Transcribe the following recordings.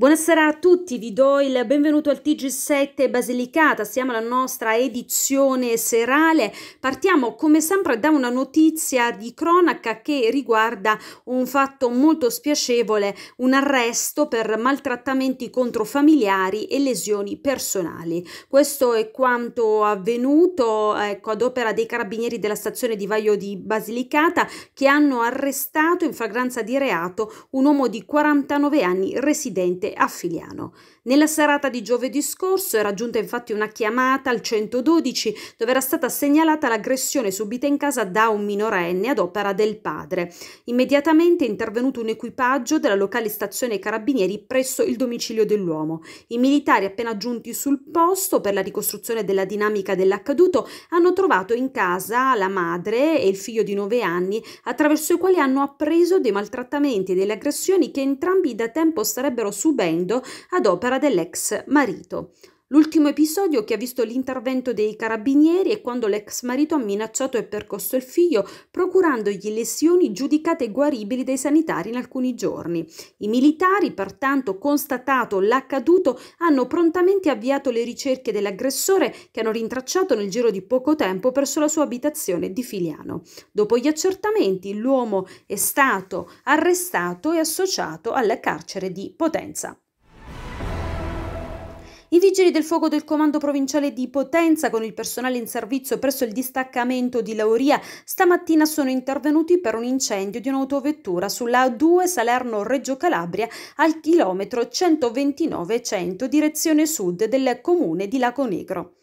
Buonasera a tutti, vi do il benvenuto al TG7 Basilicata, siamo alla nostra edizione serale. Partiamo come sempre da una notizia di cronaca che riguarda un fatto molto spiacevole, un arresto per maltrattamenti contro familiari e lesioni personali. Questo è quanto avvenuto ecco, ad opera dei carabinieri della stazione di Vaio di Basilicata che hanno arrestato in fragranza di reato un uomo di 49 anni residente direttamente a Filiano. Nella serata di giovedì scorso era giunta infatti una chiamata al 112 dove era stata segnalata l'aggressione subita in casa da un minorenne ad opera del padre. Immediatamente è intervenuto un equipaggio della locale stazione Carabinieri presso il domicilio dell'uomo. I militari appena giunti sul posto per la ricostruzione della dinamica dell'accaduto hanno trovato in casa la madre e il figlio di 9 anni attraverso i quali hanno appreso dei maltrattamenti e delle aggressioni che entrambi da tempo sarebbero subendo subendo ad opera dell'ex marito. L'ultimo episodio che ha visto l'intervento dei carabinieri è quando l'ex marito ha minacciato e percosso il figlio, procurandogli lesioni giudicate guaribili dai sanitari in alcuni giorni. I militari, pertanto, constatato l'accaduto, hanno prontamente avviato le ricerche dell'aggressore che hanno rintracciato nel giro di poco tempo presso la sua abitazione di Filiano. Dopo gli accertamenti, l'uomo è stato arrestato e associato al carcere di Potenza. I vigili del fuoco del comando provinciale di Potenza con il personale in servizio presso il distaccamento di Lauria stamattina sono intervenuti per un incendio di un'autovettura sulla A2 Salerno-Reggio Calabria al chilometro 129-100 direzione sud del comune di Lago Negro.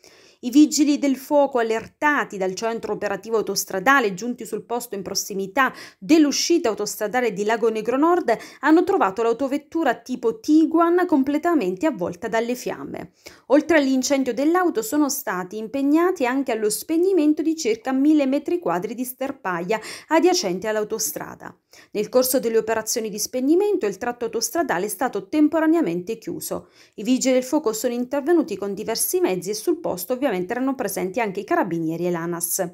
I vigili del fuoco allertati dal centro operativo autostradale giunti sul posto in prossimità dell'uscita autostradale di Lago Negro Nord hanno trovato l'autovettura tipo Tiguan completamente avvolta dalle fiamme. Oltre all'incendio dell'auto sono stati impegnati anche allo spegnimento di circa 1000 metri quadri di sterpaia adiacente all'autostrada. Nel corso delle operazioni di spegnimento il tratto autostradale è stato temporaneamente chiuso. I vigili del fuoco sono intervenuti con diversi mezzi e sul posto ovviamente ovviamente erano presenti anche i carabinieri e l'ANAS.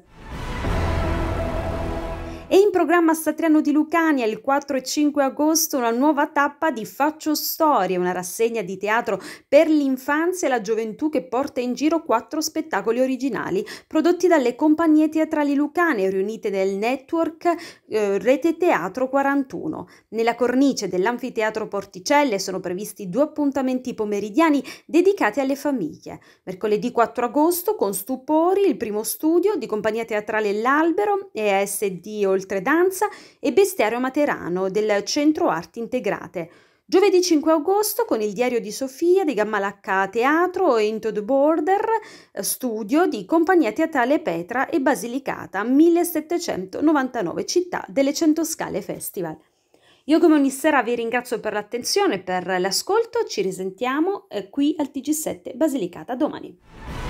E in programma Satriano di Lucania il 4 e 5 agosto una nuova tappa di Faccio Storie, una rassegna di teatro per l'infanzia e la gioventù che porta in giro quattro spettacoli originali prodotti dalle compagnie teatrali lucane riunite nel network eh, Rete Teatro 41. Nella cornice dell'anfiteatro Porticelle sono previsti due appuntamenti pomeridiani dedicati alle famiglie. Mercoledì 4 agosto con Stupori il primo studio di compagnia teatrale L'Albero e ASD All oltre danza e Bestiario Materano del Centro Arti Integrate. Giovedì 5 agosto con il Diario di Sofia di Gammalacca Teatro e Into the Border Studio di Compagnia Teatrale Petra e Basilicata 1799 Città delle 100 scale Festival. Io come ogni sera vi ringrazio per l'attenzione e per l'ascolto, ci risentiamo eh, qui al TG7 Basilicata domani.